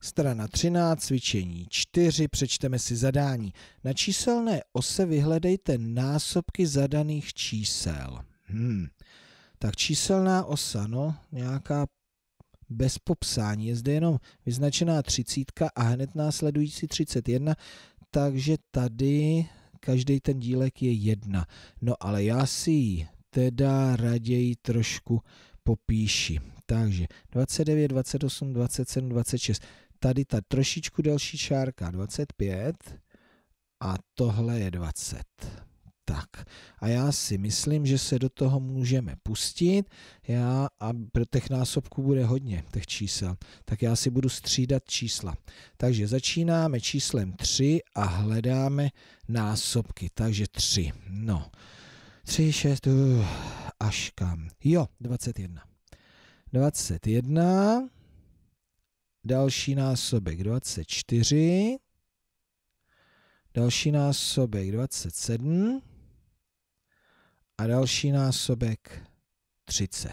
Strana 13, cvičení 4, přečteme si zadání. Na číselné ose vyhledejte násobky zadaných čísel. Hmm. Tak číselná osa, no, nějaká bez popsání. Je zde jenom vyznačená třicítka a hned následující 31, takže tady každý ten dílek je jedna. No ale já si ji teda raději trošku popíši. Takže 29, 28, 27, 26 tady ta trošičku delší čárka 25 a tohle je 20. Tak a já si myslím, že se do toho můžeme pustit. Já, a pro těch násobků bude hodně těch čísel, tak já si budu střídat čísla. Takže začínáme číslem 3 a hledáme násobky. Takže 3. No. 3, 6, uh, až kam? Jo, 21. 21. Další násobek 24. Další násobek 27. A další násobek 30.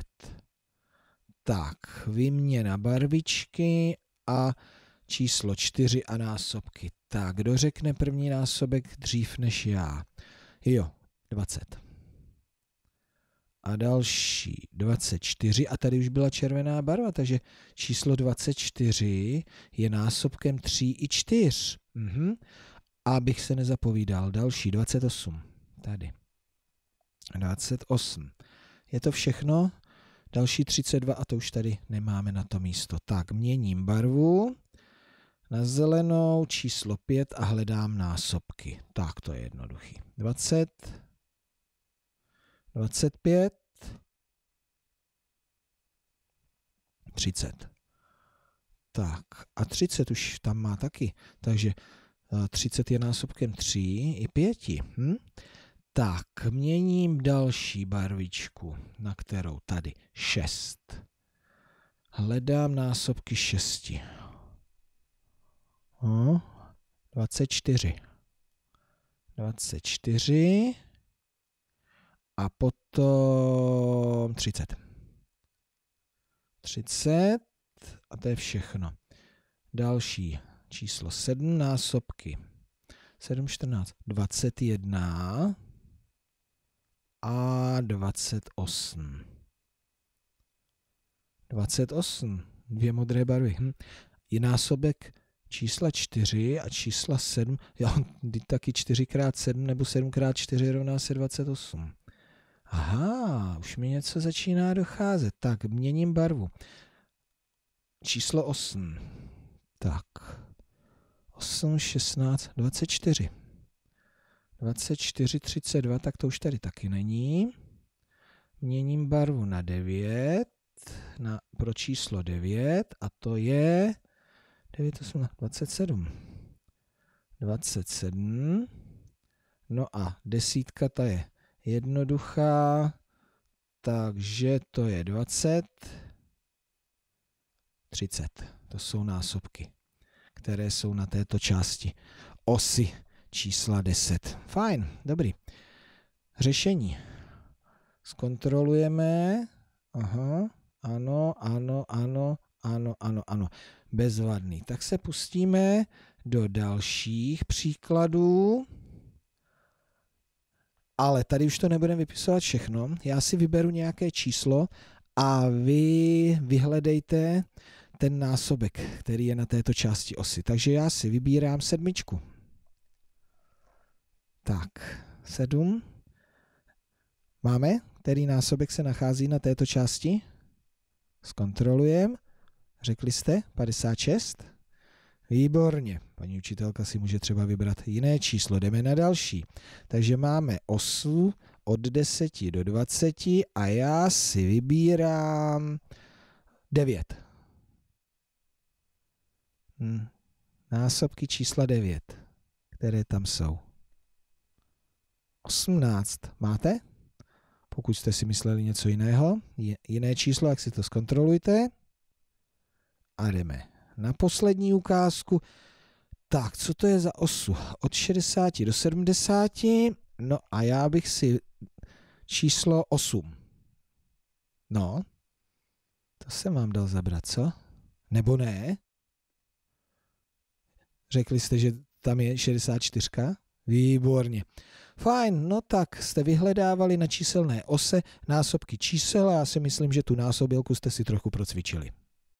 Tak, vyměna barvičky a číslo 4 a násobky. Tak, kdo řekne první násobek dřív než já? Jo, 20 a další 24 a tady už byla červená barva, takže číslo 24 je násobkem 3 i 4. Mhm. Abych se nezapovídal, další 28, tady. 28. Je to všechno? Další 32 a to už tady nemáme na to místo. Tak, měním barvu na zelenou, číslo 5 a hledám násobky. Tak, to je jednoduchý. 20, 25, 30. Tak a 30 už tam má taky, takže 30 eh, je násobkem 3 i 5. Hm? Tak, měním další barvičku, na kterou tady 6. Hledám násobky 6. Hm? 24. 24 a potom 30. 30 a to je všechno. Další číslo 7 násobky. 7, 14, 21 a 28. 28, dvě modré barvy. Hm. Je násobek čísla 4 a čísla 7, jo, taky 4 x 7 nebo 7 x 4 rovná se 28. Aha, už mi něco začíná docházet. Tak, měním barvu. Číslo 8. Tak. 8, 16, 24. 24, 32, tak to už tady taky není. Měním barvu na 9, na, pro číslo 9 a to je 9, 8, 27. 27. No a desítka ta je jednoduchá, takže to je 20, 30. To jsou násobky, které jsou na této části osy čísla 10. Fajn, dobrý. Řešení. Zkontrolujeme. Aha, ano, ano, ano, ano, ano, ano. Bezvadný. Tak se pustíme do dalších příkladů ale tady už to nebudeme vypisovat všechno. Já si vyberu nějaké číslo a vy vyhledejte ten násobek, který je na této části osy. Takže já si vybírám sedmičku. Tak, sedm. Máme, který násobek se nachází na této části? Zkontrolujeme. Řekli jste 56? Výborně. Paní učitelka si může třeba vybrat jiné číslo. Jdeme na další. Takže máme osu od 10 do 20 a já si vybírám 9. Hm. Násobky čísla 9, které tam jsou. 18. Máte? Pokud jste si mysleli něco jiného, jiné číslo, jak si to zkontrolujte. A jdeme na poslední ukázku. Tak, co to je za osu? Od 60 do 70, no a já bych si číslo 8. No, to jsem vám dal zabrat, co? Nebo ne? Řekli jste, že tam je 64? Výborně. Fajn, no tak jste vyhledávali na číselné ose násobky čísel a já si myslím, že tu násobilku jste si trochu procvičili.